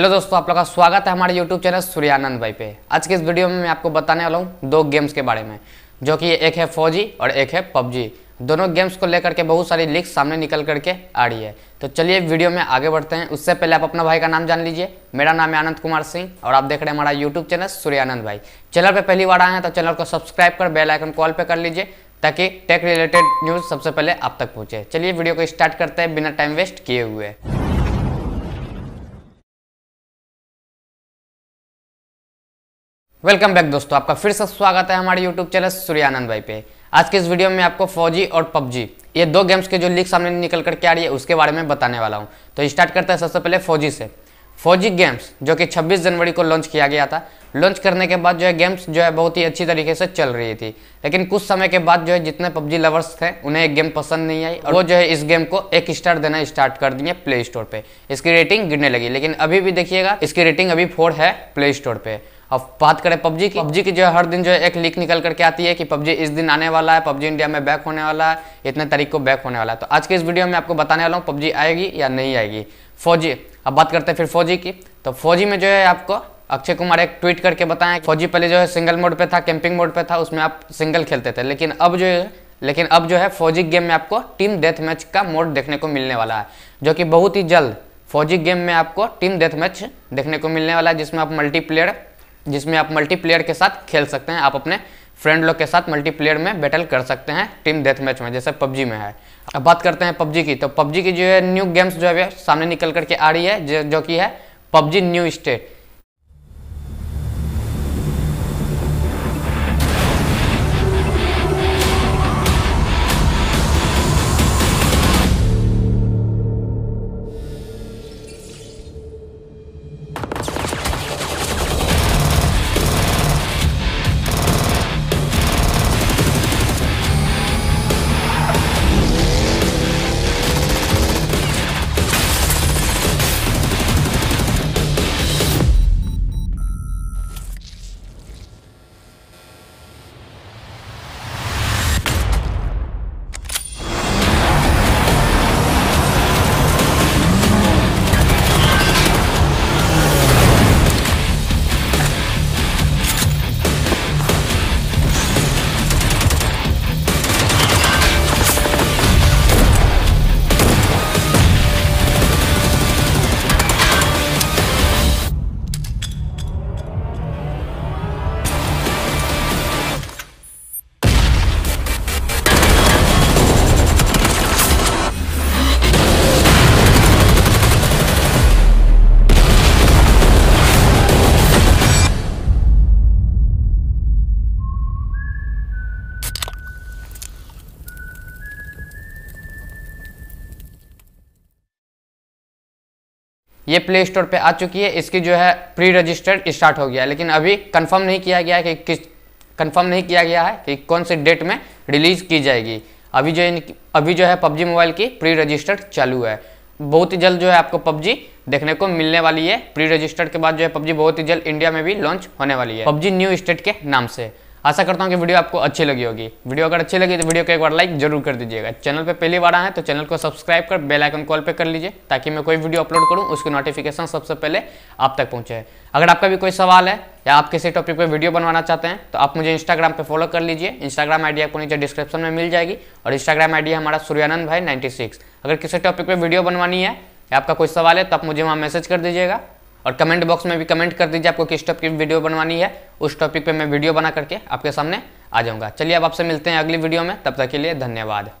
hello दोस्तों आप लोग का स्वागत है हमारे यूट्यूब चैनल सूर्यानंद भाई पे आज के इस वीडियो में मैं आपको बताने वाला हूँ दो गेम्स के बारे में जो कि एक है फौजी और एक है पबजी दोनों गेम्स को लेकर के बहुत सारी लीक सामने निकल करके आ रही है तो चलिए वीडियो में आगे बढ़ते हैं उससे पहले आप अपना भाई का नाम जान लीजिए मेरा नाम है आनंद कुमार सिंह और आप देख रहे हैं हमारा यूट्यूब चैनल सूर्यानंद भाई चैनल पर पहली बार आए हैं तो चैनल को सब्सक्राइब कर बेलाइकन कॉल पर कर लीजिए ताकि टेक रिलेटेड न्यूज़ सबसे पहले आप तक पहुँचे चलिए वीडियो को स्टार्ट करते हैं बिना टाइम वेस्ट किए हुए वेलकम बैक दोस्तों आपका फिर से स्वागत है हमारे यूट्यूब चैनल सूर्यानंद भाई पे आज के इस वीडियो में आपको फौजी और पबजी ये दो गेम्स के जो लीक सामने निकल कर के आ रही है उसके बारे में बताने वाला हूँ तो स्टार्ट करते हैं सबसे पहले फौजी से फौजी गेम्स जो कि 26 जनवरी को लॉन्च किया गया था लॉन्च करने के बाद जो है गेम्स जो है बहुत ही अच्छी तरीके से चल रही थी लेकिन कुछ समय के बाद जो है जितने पबजी लवर्स थे उन्हें एक गेम पसंद नहीं आई और वो जो है इस गेम को एक स्टार देना स्टार्ट कर दिए प्ले स्टोर पर इसकी रेटिंग गिरने लगी लेकिन अभी भी देखिएगा इसकी रेटिंग अभी फोर है प्ले स्टोर पर अब बात करें पबजी की पबजी की जो है हर दिन जो है एक लीक निकल करके आती है कि पबजी इस दिन आने वाला है पबजी इंडिया में बैक होने वाला है इतने तारीख को बैक होने वाला है तो आज के इस वीडियो में आपको बताने वाला हूँ पबजी आएगी या नहीं आएगी फौजी अब बात करते हैं फिर फौजी की तो फौजी में जो है आपको अक्षय कुमार एक ट्वीट करके बताया फौजी पहले जो है सिंगल मोड पे था कैंपिंग मोड पे था उसमें आप सिंगल खेलते थे लेकिन अब जो है लेकिन अब जो है फौजी गेम में आपको टीम डेथ मैच का मोड देखने को मिलने वाला है जो कि बहुत ही जल्द फौजी गेम में आपको टीम डेथ मैच देखने को मिलने वाला है जिसमें आप मल्टीप्लेयर जिसमें आप मल्टीप्लेयर के साथ खेल सकते हैं आप अपने फ्रेंड लोग के साथ मल्टीप्लेयर में बैटल कर सकते हैं टीम डेथ मैच में जैसे पबजी में है अब बात करते हैं पबजी की तो पबजी की जो है न्यू गेम्स जो है सामने निकल करके आ रही है जो कि है पबजी न्यू स्टेट ये प्ले स्टोर पर आ चुकी है इसकी जो है प्री रजिस्टर्ड स्टार्ट हो गया लेकिन अभी कन्फर्म नहीं किया गया है कि किस कन्फर्म नहीं किया गया है कि कौन से डेट में रिलीज़ की जाएगी अभी जो अभी जो है पबजी मोबाइल की प्री रजिस्टर्ड चालू है बहुत ही जल्द जो है आपको पबजी देखने को मिलने वाली है प्री रजिस्टर्ड के बाद जो है पबजी बहुत ही जल्द इंडिया में भी लॉन्च होने वाली है पबजी न्यू स्टेट के नाम से आशा करता हूँ कि वीडियो आपको अच्छी लगी होगी वीडियो अगर अच्छी लगी तो वीडियो को एक बार लाइक जरूर कर दीजिएगा चैनल पर पहली बार आए हैं तो चैनल को सब्सक्राइब कर बेल आइकन कॉल पे कर लीजिए ताकि मैं कोई वीडियो अपलोड करूँ उसकी नोटिफिकेशन सबसे पहले आप तक पहुँचे अगर आपका भी कोई सवाल है या आप किसी टॉपिक पर वीडियो बनवाना चाहते हैं तो आप मुझे इंस्टाग्राम पर फॉलो कर लीजिए इंस्टाग्राम आइडिया आपको नीचे डिस्क्रिप्शन में मिल जाएगी और इंस्टाग्राम आइडिया हमारा सूर्यानंद भाई नाइन्टी अगर किसी टॉपिक पर वीडियो बनवानी है या आपका कोई सवाल है तो आप मुझे वहाँ मैसेज कर दीजिएगा और कमेंट बॉक्स में भी कमेंट कर दीजिए आपको किस टॉपिक की वीडियो बनवानी है उस टॉपिक पे मैं वीडियो बना करके आपके सामने आ जाऊंगा चलिए अब आपसे मिलते हैं अगली वीडियो में तब तक के लिए धन्यवाद